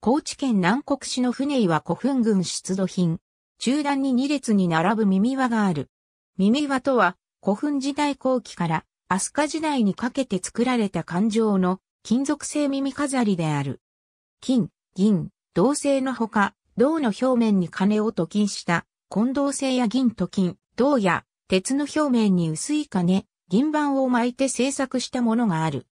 高知県南国市の船岩古墳群出土品。中段に2列に並ぶ耳輪がある。耳輪とは、古墳時代後期から飛鳥時代にかけて作られた環状の金属製耳飾りである。金、銀、銅製のほか、銅の表面に金をと金した混同製や銀と金、銅や鉄の表面に薄い金、銀板を巻いて製作したものがある。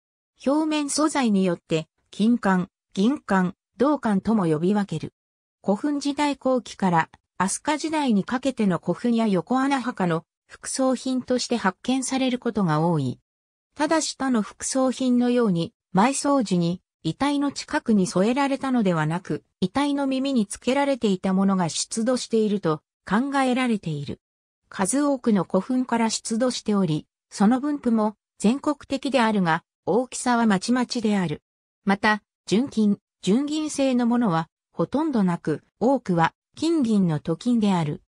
表面素材によって、金管、銀管、道館とも呼び分ける。古墳時代後期から飛鳥時代にかけての古墳や横穴墓の副葬品として発見されることが多い。ただし他の副葬品のように埋葬時に遺体の近くに添えられたのではなく、遺体の耳につけられていたものが出土していると考えられている。数多くの古墳から出土しており、その分布も全国的であるが、大きさはまちまちである。また、純金、純銀製のものはほとんどなく、多くは金銀の鍍金である。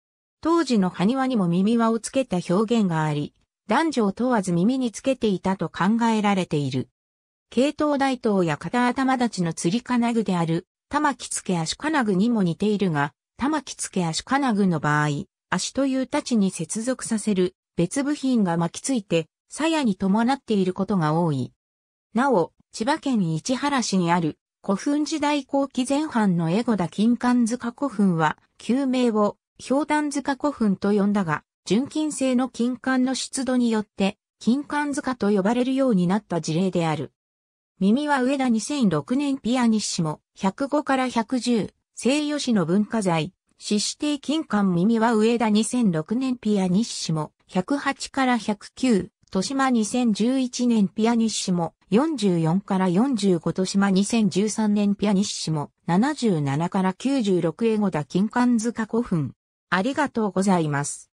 当時の埴輪にも耳輪をつけた表現があり、男女を問わず耳につけていたと考えられている。系統大刀や片頭立ちの釣り金具である、玉木付足金具にも似ているが、玉木付足金具の場合、足という立ちに接続させる別部品が巻きついて、鞘に伴っていることが多い。なお、千葉県市原市にある古墳時代後期前半のエゴダ金管塚古墳は、旧名を氷炭塚古墳と呼んだが、純金製の金管の出土によって、金管塚と呼ばれるようになった事例である。耳は上田2006年ピアニッシモ、105から110、西予市の文化財、死指定金管耳は上田2006年ピアニッシモ、108から109、豊島2011年ピアニッシモ、44から45と島2013年ピアニッシモ77から96英語だ金管塚古墳。ありがとうございます。